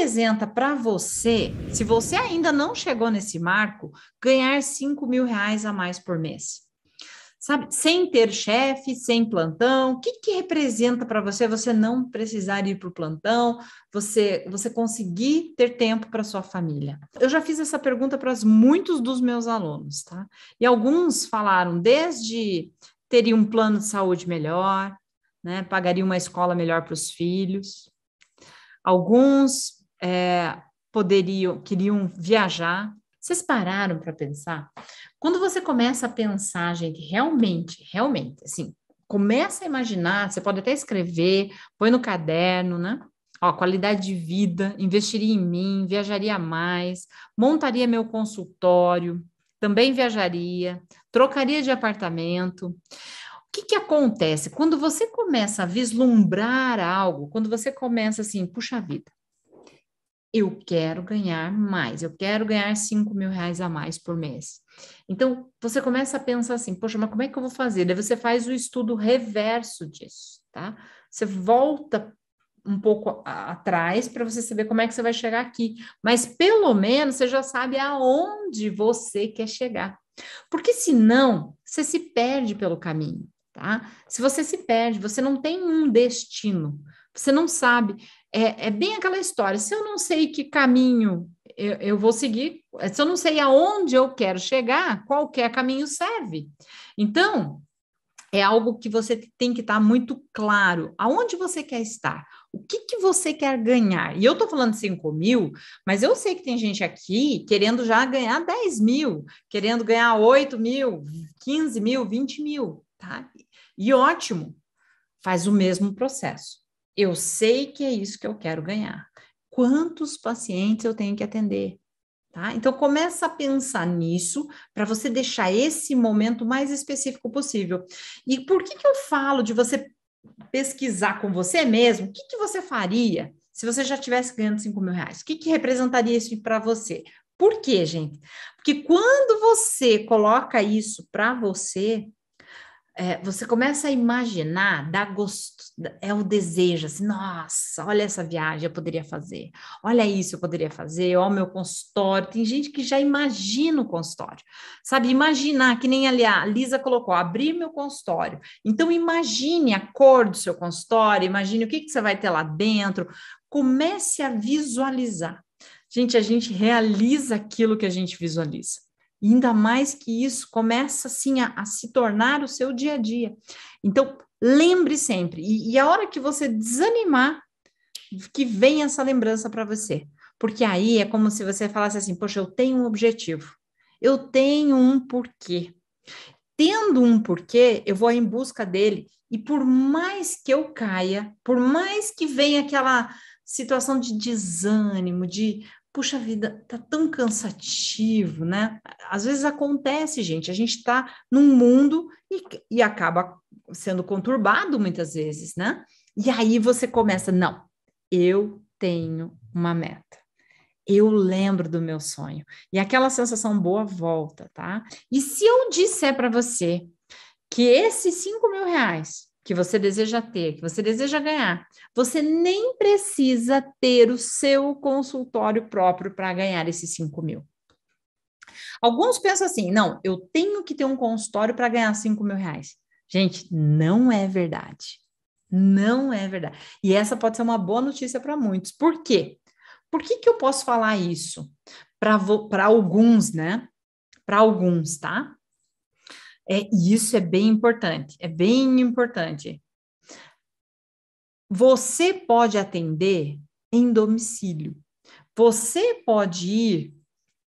representa para você, se você ainda não chegou nesse marco, ganhar 5 mil reais a mais por mês? Sabe, sem ter chefe, sem plantão, o que, que representa para você você não precisar ir para o plantão, você, você conseguir ter tempo para sua família? Eu já fiz essa pergunta para muitos dos meus alunos, tá? E alguns falaram desde teria um plano de saúde melhor, né? pagaria uma escola melhor para os filhos. Alguns é, poderiam, queriam viajar. Vocês pararam para pensar? Quando você começa a pensar, gente, realmente, realmente, assim, começa a imaginar, você pode até escrever, põe no caderno, né? Ó, qualidade de vida, investiria em mim, viajaria mais, montaria meu consultório, também viajaria, trocaria de apartamento. O que, que acontece? Quando você começa a vislumbrar algo, quando você começa assim, puxa vida, eu quero ganhar mais, eu quero ganhar 5 mil reais a mais por mês. Então, você começa a pensar assim, poxa, mas como é que eu vou fazer? Daí você faz o estudo reverso disso, tá? Você volta um pouco atrás para você saber como é que você vai chegar aqui. Mas pelo menos você já sabe aonde você quer chegar. Porque senão você se perde pelo caminho, tá? Se você se perde, você não tem um destino. Você não sabe é, é bem aquela história. Se eu não sei que caminho eu, eu, vou seguir. Se eu não sei aonde eu quero chegar, qualquer caminho serve. Então, é algo que você tem que estar tá muito claro. Aonde você quer estar? O que, que você quer ganhar? E eu estou falando 5 mil, mas eu sei que tem gente aqui querendo já ganhar 10 mil, querendo ganhar 8 mil, 15 mil, 20 mil, tá? E ótimo, faz o mesmo processo. Eu sei que é isso que eu quero ganhar. Quantos pacientes eu tenho que atender? Tá? Então começa a pensar nisso para você deixar esse momento mais específico possível. E por que, que eu falo de você pesquisar com você mesmo? O que, que você faria se você já tivesse ganhando 5 mil reais? O que, que representaria isso para você? Por quê, gente? Porque quando você coloca isso para você, é, você começa a imaginar, dá gosto, é o desejo, assim, nossa, olha essa viagem eu poderia fazer, olha isso eu poderia fazer, olha o meu consultório. Tem gente que já imagina o consultório, sabe? Imaginar, que nem ali a Lisa colocou, abrir meu consultório. Então, imagine a cor do seu consultório, imagine o que, que você vai ter lá dentro, comece a visualizar. Gente, a gente realiza aquilo que a gente visualiza ainda mais que isso começa assim a, a se tornar o seu dia a dia. Então, lembre sempre, e, e a hora que você desanimar, que vem essa lembrança para você. Porque aí é como se você falasse assim: poxa, eu tenho um objetivo, eu tenho um porquê. Tendo um porquê, eu vou em busca dele. E por mais que eu caia, por mais que venha aquela situação de desânimo, de puxa vida, tá tão cansativo, né? Às vezes acontece, gente, a gente está num mundo e, e acaba sendo conturbado muitas vezes, né? E aí você começa, não, eu tenho uma meta. Eu lembro do meu sonho. E aquela sensação boa volta, tá? E se eu disser para você que esses 5 mil reais que você deseja ter, que você deseja ganhar. Você nem precisa ter o seu consultório próprio para ganhar esses 5 mil. Alguns pensam assim: não, eu tenho que ter um consultório para ganhar 5 mil reais. Gente, não é verdade. Não é verdade. E essa pode ser uma boa notícia para muitos. Por quê? Por que, que eu posso falar isso? Para alguns, né? Para alguns, tá? É, e isso é bem importante, é bem importante. Você pode atender em domicílio. Você pode ir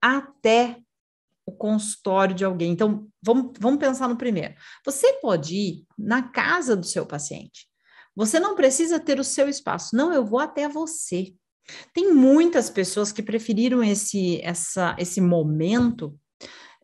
até o consultório de alguém. Então, vamos, vamos pensar no primeiro. Você pode ir na casa do seu paciente. Você não precisa ter o seu espaço. Não, eu vou até você. Tem muitas pessoas que preferiram esse, essa, esse momento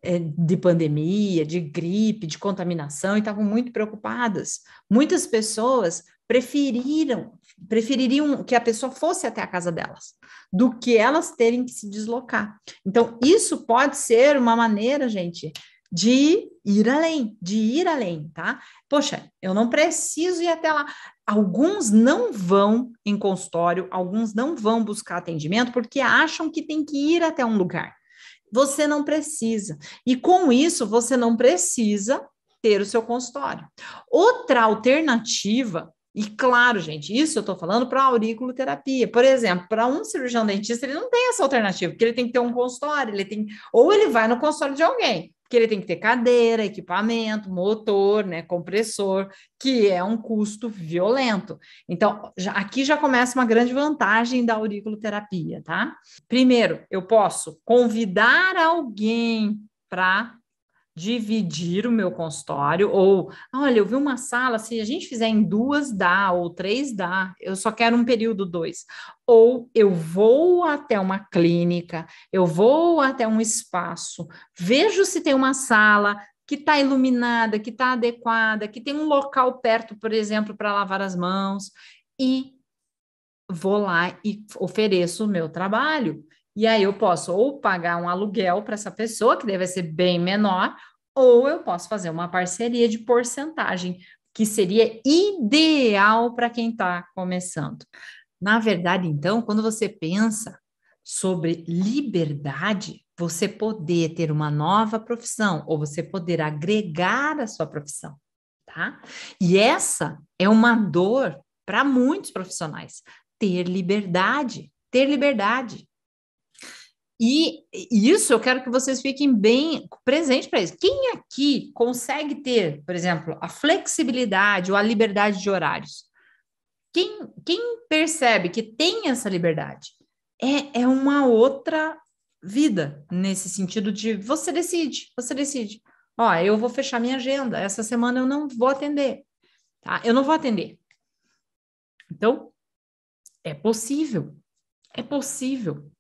é, de pandemia, de gripe, de contaminação e estavam muito preocupadas. Muitas pessoas preferiram, prefeririam que a pessoa fosse até a casa delas do que elas terem que se deslocar. Então, isso pode ser uma maneira, gente, de ir além, de ir além, tá? Poxa, eu não preciso ir até lá. Alguns não vão em consultório, alguns não vão buscar atendimento porque acham que tem que ir até um lugar. Você não precisa. E com isso, você não precisa ter o seu consultório. Outra alternativa, e claro, gente, isso eu estou falando para auriculoterapia. Por exemplo, para um cirurgião dentista, ele não tem essa alternativa, porque ele tem que ter um consultório, ele tem, ou ele vai no consultório de alguém, porque ele tem que ter cadeira, equipamento, motor, né, compressor, que é um custo violento. Então, já, aqui já começa uma grande vantagem da auriculoterapia, tá? Primeiro, eu posso convidar alguém para dividir o meu consultório, ou olha, eu vi uma sala, se a gente fizer em duas dá, ou três dá, eu só quero um período dois. Ou eu vou até uma clínica, eu vou até um espaço, vejo se tem uma sala que está iluminada, que está adequada, que tem um local perto, por exemplo, para lavar as mãos, e vou lá e ofereço o meu trabalho. E aí eu posso ou pagar um aluguel para essa pessoa, que deve ser bem menor, ou eu posso fazer uma parceria de porcentagem, que seria ideal para quem está começando. Na verdade, então, quando você pensa sobre liberdade, você poder ter uma nova profissão ou você poder agregar a sua profissão, tá? E essa é uma dor para muitos profissionais, ter liberdade, ter liberdade. E isso eu quero que vocês fiquem bem presentes para isso. Quem aqui consegue ter, por exemplo, a flexibilidade ou a liberdade de horários? Quem, quem percebe que tem essa liberdade é, é uma outra vida nesse sentido de você decide, você decide. Ó, eu vou fechar minha agenda. Essa semana eu não vou atender, tá? Eu não vou atender. Então, é possível, é possível.